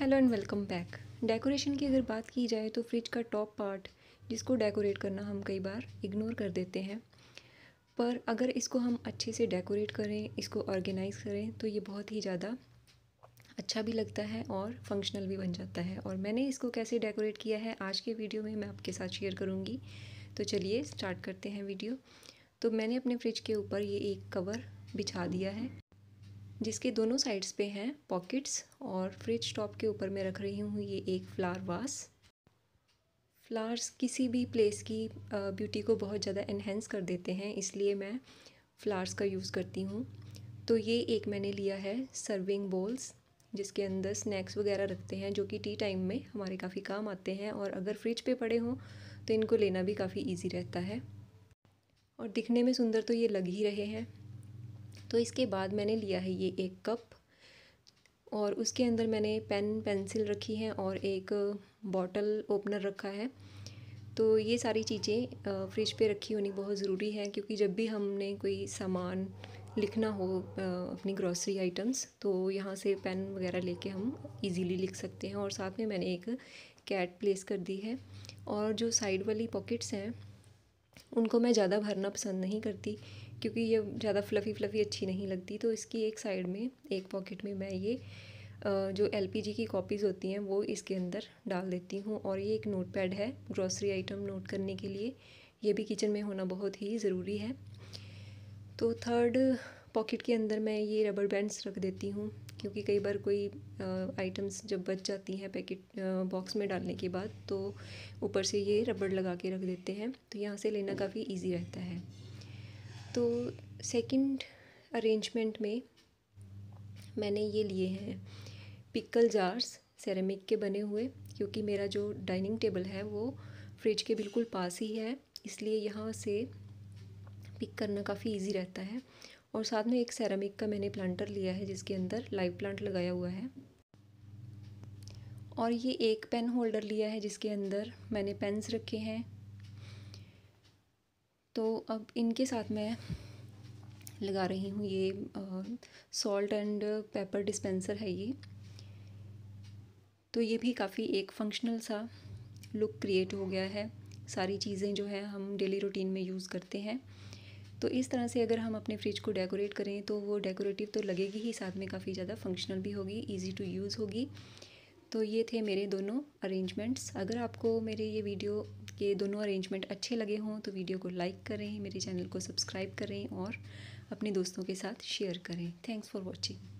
hello and welcome back decoration की अगर बात की जाए तो फ्रिज का टॉप पार्ट जिसको डेकोरेट करना हम कई बार इग्नोर कर देते हैं पर अगर इसको हम अच्छे से डेकोरेट करें इसको ऑर्गेनाइज करें तो ये बहुत ही ज़्यादा अच्छा भी लगता है और फंक्शनल भी बन जाता है और मैंने इसको कैसे डेकोरेट किया है आज के वीडियो में मैं आपके साथ शेयर करूँगी तो चलिए स्टार्ट करते हैं वीडियो तो मैंने अपने फ्रिज के ऊपर ये एक कवर बिछा दिया है जिसके दोनों साइड्स पे हैं पॉकेट्स और फ्रिज टॉप के ऊपर मैं रख रही हूँ ये एक फ्लावर वास फ्लावर्स किसी भी प्लेस की ब्यूटी को बहुत ज़्यादा इन्हेंस कर देते हैं इसलिए मैं फ्लावर्स का यूज़ करती हूँ तो ये एक मैंने लिया है सर्विंग बोल्स जिसके अंदर स्नैक्स वगैरह रखते हैं जो कि टी टाइम में हमारे काफ़ी काम आते हैं और अगर फ्रिज पे पड़े हों तो इनको लेना भी काफ़ी इजी रहता है और दिखने में सुंदर तो ये लग ही रहे हैं तो इसके बाद मैंने लिया है ये एक कप और उसके अंदर मैंने पेन पेंसिल रखी है और एक बॉटल ओपनर रखा है तो ये सारी चीज़ें फ्रिज पे रखी होनी बहुत ज़रूरी है क्योंकि जब भी हमने कोई सामान लिखना हो अपनी ग्रॉसरी आइटम्स तो यहाँ से पेन वगैरह लेके हम इजीली लिख सकते हैं और साथ में मैंने एक कैट प्लेस कर दी है और जो साइड वाली पॉकेट्स हैं उनको मैं ज़्यादा भरना पसंद नहीं करती क्योंकि ये ज़्यादा फ्लफ़ी फ्लफ़ी अच्छी नहीं लगती तो इसकी एक साइड में एक पॉकेट में मैं ये जो एल की कॉपीज़ होती हैं वो इसके अंदर डाल देती हूँ और ये एक नोट पैड है ग्रॉसरी आइटम नोट करने के लिए ये भी किचन में होना बहुत ही ज़रूरी है तो थर्ड पॉकेट के अंदर मैं ये रबर बैंड्स रख देती हूँ क्योंकि कई बार कोई आइटम्स जब बच जाती हैं पैकेट बॉक्स में डालने के बाद तो ऊपर से ये रबड़ लगा के रख देते हैं तो यहाँ से लेना काफ़ी ईजी रहता है तो सेकंड अरेंजमेंट में मैंने ये लिए हैं पिकल जार्स सेरेमिक के बने हुए क्योंकि मेरा जो डाइनिंग टेबल है वो फ्रिज के बिल्कुल पास ही है इसलिए यहाँ से पिक करना काफ़ी इजी रहता है और साथ में एक सेरामिक का मैंने प्लांटर लिया है जिसके अंदर लाइव प्लांट लगाया हुआ है और ये एक पेन होल्डर लिया है जिसके अंदर मैंने पेन्स रखे हैं तो अब इनके साथ मैं लगा रही हूँ ये सॉल्ट एंड पेपर डिस्पेंसर है ये तो ये भी काफ़ी एक फंक्शनल सा लुक क्रिएट हो गया है सारी चीज़ें जो है हम डेली रूटीन में यूज़ करते हैं तो इस तरह से अगर हम अपने फ्रिज को डेकोरेट करें तो वो डेकोरेटिव तो लगेगी ही साथ में काफ़ी ज़्यादा फंक्शनल भी होगी इजी टू यूज़ होगी तो ये थे मेरे दोनों अरेंजमेंट्स अगर आपको मेरे ये वीडियो ये दोनों अरेंजमेंट अच्छे लगे हों तो वीडियो को लाइक करें मेरे चैनल को सब्सक्राइब करें और अपने दोस्तों के साथ शेयर करें थैंक्स फॉर वॉचिंग